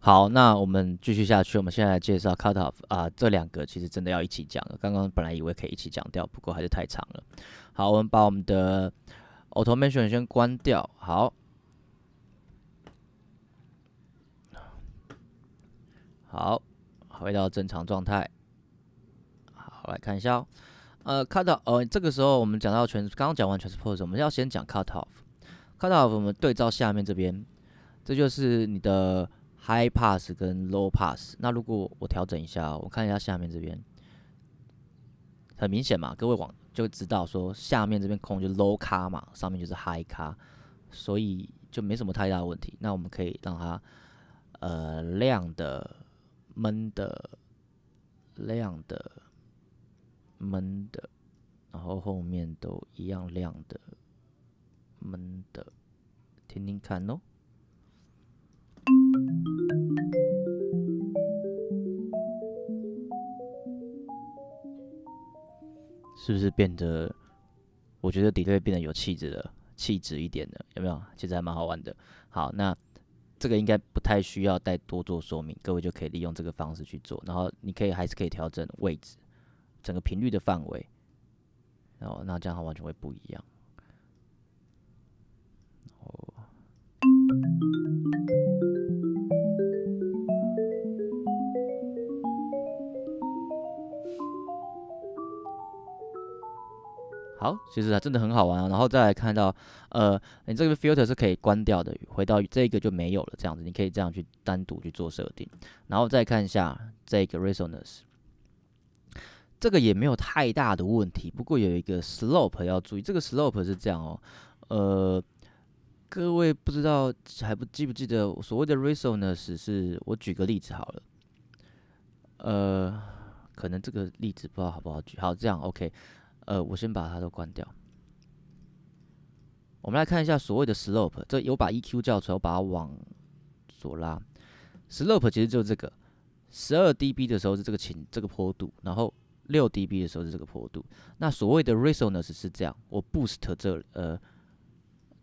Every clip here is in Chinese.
好，那我们继续下去。我们现在来介绍 cut off 啊，这两个其实真的要一起讲。刚刚本来以为可以一起讲掉，不过还是太长了。好，我们把我们的 auto m a t i o n 先关掉。好，好，回到正常状态。好，来看一下，哦。呃，cut off。呃，这个时候我们讲到全，刚刚讲完全是 post，我们要先讲 cut off。cut off，我们对照下面这边，这就是你的。High pass 跟 Low pass，那如果我调整一下，我看一下下面这边，很明显嘛，各位网就知道说下面这边空就 Low 卡嘛，上面就是 High 卡，所以就没什么太大的问题。那我们可以让它呃亮的闷的亮的闷的，然后后面都一样亮的闷的，听听看哦。是不是变得？我觉得底特变得有气质了，气质一点的，有没有？其实还蛮好玩的。好，那这个应该不太需要再多做说明，各位就可以利用这个方式去做。然后你可以还是可以调整位置，整个频率的范围。哦，那这样它完全会不一样。好，其实啊，真的很好玩啊。然后再来看到，呃，你这个 filter 是可以关掉的，回到这个就没有了，这样子你可以这样去单独去做设定。然后再看一下这个 r e s o n a n c e 这个也没有太大的问题。不过有一个 slope 要注意，这个 slope 是这样哦，呃，各位不知道还不记不记得所谓的 r e s o n a n c e 是？我举个例子好了，呃，可能这个例子不知道好不好举。好，这样 OK。呃，我先把它都关掉。我们来看一下所谓的 slope。这，有把 EQ 叫出来，我把它往左拉。slope 其实就是这个，十二 dB 的时候是这个倾这个坡度，然后六 dB 的时候是这个坡度。那所谓的 resonance 是这样，我 boost 这呃，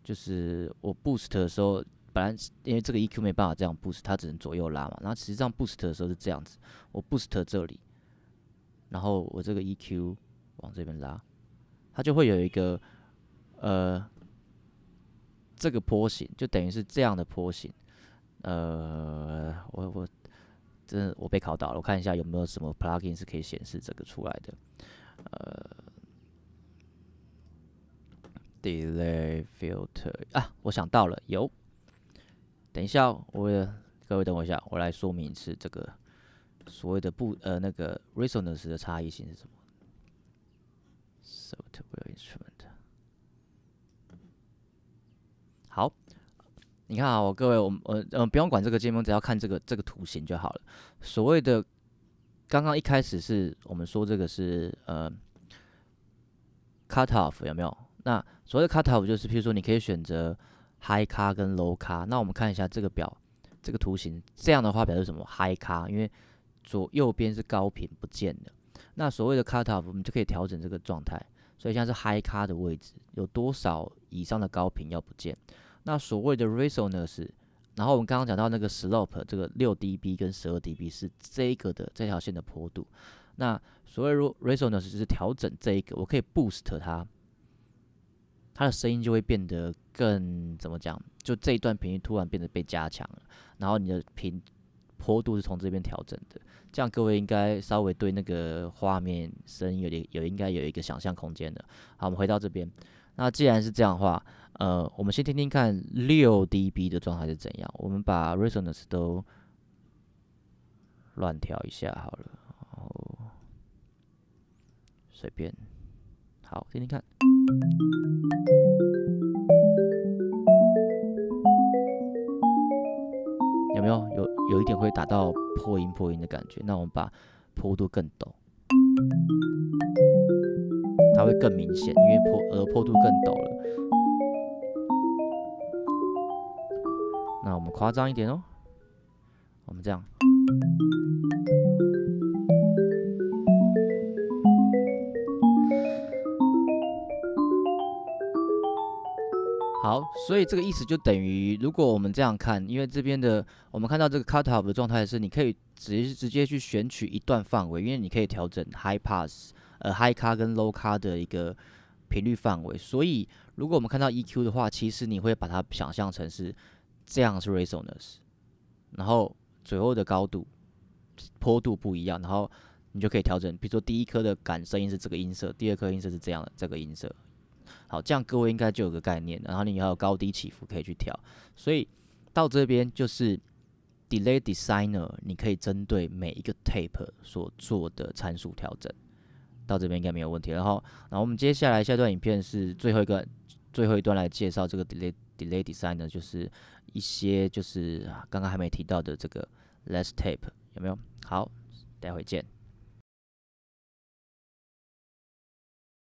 就是我 boost 的时候，本来因为这个 EQ 没办法这样 boost，它只能左右拉嘛。然后实际上 boost 的时候是这样子，我 boost 这里，然后我这个 EQ。往这边拉，它就会有一个呃，这个坡形就等于是这样的坡形。呃，我我真我被考到了，我看一下有没有什么 plugin 是可以显示这个出来的。呃，delay filter 啊，我想到了，有。等一下，我各位等我一下，我来说明一次这个所谓的不呃那个 resonance 的差异性是什么。好，你看啊，我各位，我们呃呃，不用管这个界面，只要看这个这个图形就好了。所谓的刚刚一开始是我们说这个是呃 cut off 有没有？那所谓的 cut off 就是譬如说你可以选择 high 卡跟 low cut。那我们看一下这个表，这个图形，这样的话表示什么？high cut，因为左右边是高频不见的。那所谓的 cut off，我们就可以调整这个状态。所以现在是 high cut 的位置有多少？以上的高频要不见，那所谓的 r a n a n 呢是，然后我们刚刚讲到那个 slope，这个六 dB 跟十二 dB 是这个的这条线的坡度。那所谓 r a n c e 就是调整这一个，我可以 boost 它，它的声音就会变得更怎么讲？就这一段频率突然变得被加强了，然后你的频坡度是从这边调整的。这样各位应该稍微对那个画面声音有点有应该有一个想象空间的。好，我们回到这边。那既然是这样话，呃，我们先听听看六 dB 的状态是怎样。我们把 resonance 都乱调一下好了，然后随便。好，听听看，有没有有有一点会打到破音破音的感觉？那我们把坡度更陡。会更明显，因为坡呃坡度更陡了。那我们夸张一点哦，我们这样。好，所以这个意思就等于，如果我们这样看，因为这边的我们看到这个 cut up 的状态是，你可以直直接去选取一段范围，因为你可以调整 high pass。呃，high 卡跟 low 卡的一个频率范围，所以如果我们看到 EQ 的话，其实你会把它想象成是这样是 resonance，然后最后的高度坡度不一样，然后你就可以调整，比如说第一颗的感声音是这个音色，第二颗音色是这样的这个音色。好，这样各位应该就有个概念，然后你要有高低起伏可以去调。所以到这边就是 delay designer，你可以针对每一个 tape 所做的参数调整。到这边应该没有问题。然后，然后我们接下来下段影片是最后一个，最后一段来介绍这个 delay delay design 呢，就是一些就是刚刚还没提到的这个 less tape 有没有？好，待会见。